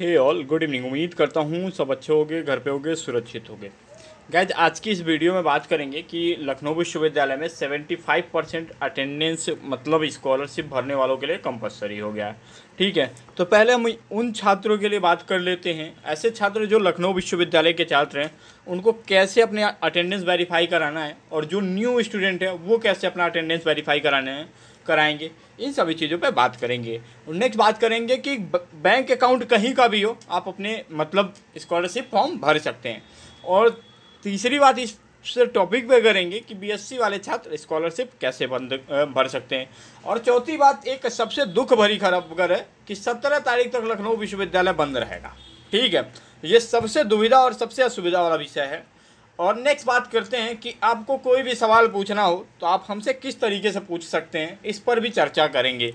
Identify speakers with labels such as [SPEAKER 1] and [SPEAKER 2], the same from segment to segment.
[SPEAKER 1] हे all good evening उम्मीद करता हूँ सब अच्छे होंगे घर पे होंगे सुरक्षित होंगे गैज आज की इस वीडियो में बात करेंगे कि लखनऊ विश्वविद्यालय में 75 परसेंट अटेंडेंस मतलब स्कॉलरशिप भरने वालों के लिए कंपलसरी हो गया है ठीक है तो पहले हम उन छात्रों के लिए बात कर लेते हैं ऐसे छात्र जो लखनऊ विश्वविद्यालय के छात्र हैं उनको कैसे अपने अटेंडेंस वेरीफाई कराना है और जो न्यू स्टूडेंट है वो कैसे अपना अटेंडेंस वेरीफाई कराना है कराएंगे इन सभी चीज़ों पे बात करेंगे नेक्स्ट बात करेंगे कि बैंक अकाउंट कहीं का भी हो आप अपने मतलब स्कॉलरशिप फॉर्म भर सकते हैं और तीसरी बात इस से टॉपिक पे करेंगे कि बीएससी वाले छात्र स्कॉलरशिप कैसे बंद भर सकते हैं और चौथी बात एक सबसे दुख भरी खबर है कि सत्रह तारीख तक लखनऊ विश्वविद्यालय बंद रहेगा ठीक है ये सबसे दुविधा और सबसे असुविधा वाला विषय है और नेक्स्ट बात करते हैं कि आपको कोई भी सवाल पूछना हो तो आप हमसे किस तरीके से पूछ सकते हैं इस पर भी चर्चा करेंगे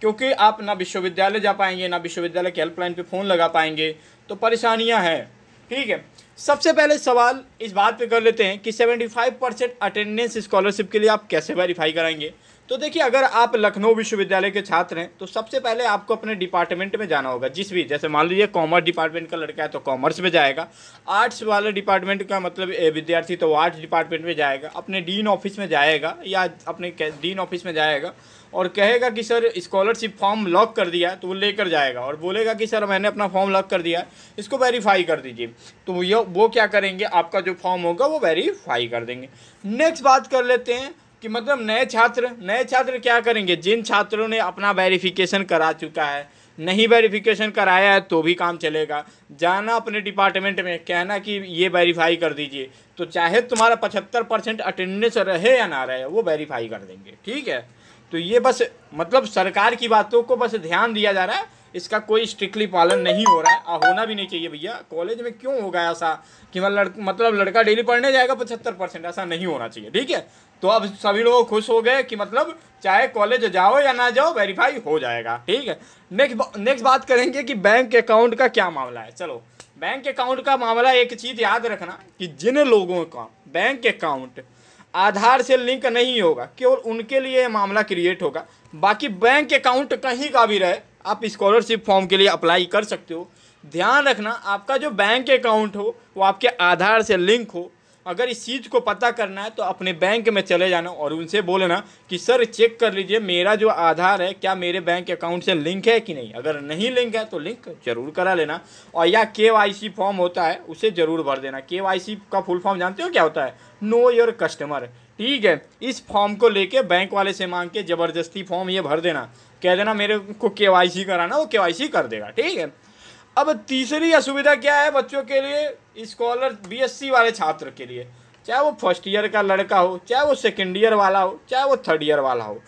[SPEAKER 1] क्योंकि आप ना विश्वविद्यालय जा पाएंगे ना विश्वविद्यालय के हेल्पलाइन पे फ़ोन लगा पाएंगे तो परेशानियां हैं ठीक है सबसे पहले सवाल इस बात पे कर लेते हैं कि 75 परसेंट अटेंडेंस स्कॉलरशिप के लिए आप कैसे वेरीफाई कराएंगे तो देखिए अगर आप लखनऊ विश्वविद्यालय के छात्र हैं तो सबसे पहले आपको अपने डिपार्टमेंट में जाना होगा जिस भी जैसे मान लीजिए कॉमर्स डिपार्टमेंट का लड़का है तो कॉमर्स में जाएगा आर्ट्स वाले डिपार्टमेंट का मतलब विद्यार्थी तो आर्ट्स डिपार्टमेंट में जाएगा अपने डीन ऑफिस में जाएगा या अपने डीन ऑफिस में जाएगा और कहेगा कि सर स्कॉलरशिप फॉर्म लॉक कर दिया है तो वो लेकर जाएगा और बोलेगा कि सर मैंने अपना फॉर्म लॉक कर दिया है इसको वेरीफाई कर दीजिए तो ये वो क्या करेंगे आपका जो फॉर्म होगा वो वेरीफाई कर देंगे नेक्स्ट बात कर लेते हैं कि मतलब नए छात्र नए छात्र क्या करेंगे जिन छात्रों ने अपना वेरिफिकेशन करा चुका है नहीं वेरिफिकेशन कराया है तो भी काम चलेगा जाना अपने डिपार्टमेंट में कहना कि ये वेरीफाई कर दीजिए तो चाहे तुम्हारा पचहत्तर परसेंट अटेंडेंस रहे या ना रहे वो वेरीफाई कर देंगे ठीक है तो ये बस मतलब सरकार की बातों को बस ध्यान दिया जा रहा है इसका कोई स्ट्रिक्टली पालन नहीं हो रहा है और होना भी नहीं चाहिए भैया कॉलेज में क्यों होगा ऐसा कि मतलब मतलब लड़का डेली पढ़ने जाएगा पचहत्तर परसेंट ऐसा नहीं होना चाहिए ठीक है तो अब सभी लोग खुश हो गए कि मतलब चाहे कॉलेज जाओ या ना जाओ वेरीफाई हो जाएगा ठीक है नेक्स्ट नेक्स्ट बात करेंगे कि बैंक अकाउंट का क्या मामला है चलो बैंक अकाउंट का मामला एक चीज़ याद रखना कि जिन लोगों का बैंक अकाउंट आधार से लिंक नहीं होगा केवल उनके लिए मामला क्रिएट होगा बाकी बैंक अकाउंट कहीं का भी रहे आप स्कॉलरशिप फॉर्म के लिए अप्लाई कर सकते हो ध्यान रखना आपका जो बैंक अकाउंट हो वो आपके आधार से लिंक हो अगर इस चीज़ को पता करना है तो अपने बैंक में चले जाना और उनसे बोलना कि सर चेक कर लीजिए मेरा जो आधार है क्या मेरे बैंक अकाउंट से लिंक है कि नहीं अगर नहीं लिंक है तो लिंक जरूर करा लेना और या के फॉर्म होता है उसे ज़रूर भर देना के का फुल फॉर्म जानते हो क्या होता है नो योर कस्टमर ठीक है इस फॉर्म को लेके बैंक वाले से मांग के ज़बरदस्ती फॉर्म ये भर देना कह देना मेरे को के वाई सी कराना वो के वाई सी कर देगा ठीक है अब तीसरी असुविधा क्या है बच्चों के लिए स्कॉलर बीएससी वाले छात्र के लिए चाहे वो फर्स्ट ईयर का लड़का हो चाहे वो सेकेंड ईयर वाला हो चाहे वो थर्ड ईयर वाला हो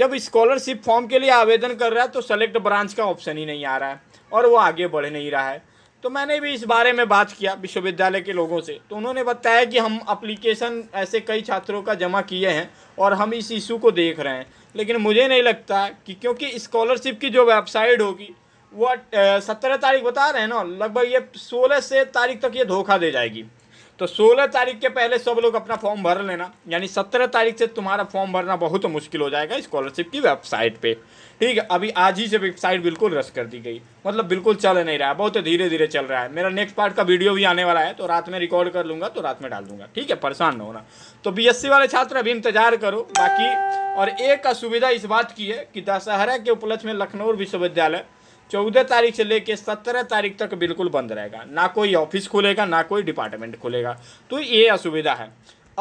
[SPEAKER 1] जब स्कॉलरशिप फॉर्म के लिए आवेदन कर रहा है तो सेलेक्ट ब्रांच का ऑप्शन ही नहीं आ रहा है और वो आगे बढ़ नहीं रहा है तो मैंने भी इस बारे में बात किया विश्वविद्यालय के लोगों से तो उन्होंने बताया कि हम अप्लीकेशन ऐसे कई छात्रों का जमा किए हैं और हम इस इशू को देख रहे हैं लेकिन मुझे नहीं लगता कि क्योंकि स्कॉलरशिप की जो वेबसाइट होगी वो सत्रह तारीख बता रहे हैं ना लगभग ये सोलह से तारीख तक ये धोखा दे जाएगी तो 16 तारीख के पहले सब लोग अपना फॉर्म भर लेना यानी 17 तारीख से तुम्हारा फॉर्म भरना बहुत मुश्किल हो जाएगा स्कॉलरशिप की वेबसाइट पे ठीक है अभी आज ही से वेबसाइट बिल्कुल रस कर दी गई मतलब बिल्कुल चल नहीं रहा है बहुत धीरे धीरे चल रहा है मेरा नेक्स्ट पार्ट का वीडियो भी आने वाला है तो रात में रिकॉर्ड कर लूँगा तो रात में डाल दूंगा ठीक है परेशान न होना तो बी वाले छात्र अभी इंतजार करो बाकी और एक असुविधा इस बात की है कि दशहरा के उपलक्ष्य में लखनऊ विश्वविद्यालय चौदह तारीख से लेकर सत्रह तारीख तक बिल्कुल बंद रहेगा ना कोई ऑफिस खुलेगा ना कोई डिपार्टमेंट खुलेगा तो ये असुविधा है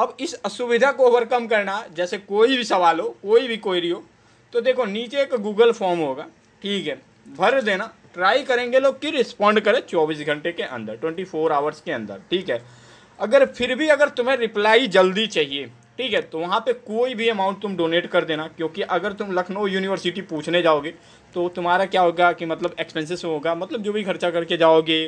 [SPEAKER 1] अब इस असुविधा को ओवरकम करना जैसे कोई भी सवाल हो कोई भी क्वेरी हो तो देखो नीचे एक गूगल फॉर्म होगा ठीक है भर देना ट्राई करेंगे लोग कि रिस्पॉन्ड करें चौबीस घंटे के अंदर ट्वेंटी फोर आवर्स के अंदर ठीक है अगर फिर भी अगर तुम्हें रिप्लाई जल्दी चाहिए ठीक है तो वहाँ पे कोई भी अमाउंट तुम डोनेट कर देना क्योंकि अगर तुम लखनऊ यूनिवर्सिटी पूछने जाओगे तो तुम्हारा क्या होगा कि मतलब एक्सपेंसेस होगा मतलब जो भी खर्चा करके जाओगे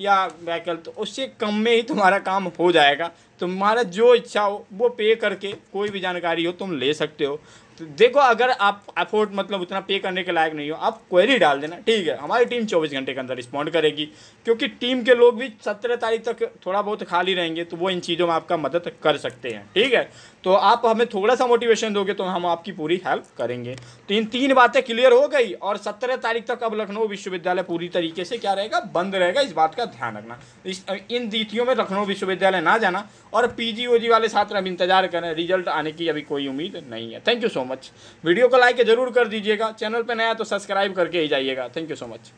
[SPEAKER 1] या व्हीकल तो उससे कम में ही तुम्हारा काम हो जाएगा तुम्हारा जो इच्छा हो वो पे करके कोई भी जानकारी हो तुम ले सकते हो तो देखो अगर आप एफोर्ट मतलब उतना पे करने के लायक नहीं हो आप क्वेरी डाल देना ठीक है हमारी टीम चौबीस घंटे के अंदर रिस्पॉन्ड करेगी क्योंकि टीम के लोग भी सत्रह तारीख तक थोड़ा बहुत खाली रहेंगे तो वो इन चीज़ों में आपका मदद कर सकते हैं ठीक है तो आप हमें थोड़ा सा मोटिवेशन दोगे तो हम आपकी पूरी हेल्प करेंगे तो इन तीन बातें क्लियर हो गई और सत्रह तारीख तक अब लखनऊ विश्वविद्यालय पूरी तरीके से क्या रहेगा बंद रहेगा इस बात का ध्यान रखना इस इन तिथियों में लखनऊ विश्वविद्यालय ना जाना और जी वाले छात्र अब इंतजार करें रिजल्ट आने की अभी कोई उम्मीद नहीं है thank you so so much video को लाइक जरूर कर दीजिएगा चैनल पर नया तो सब्सक्राइब करके ही जाइएगा थैंक यू सो मच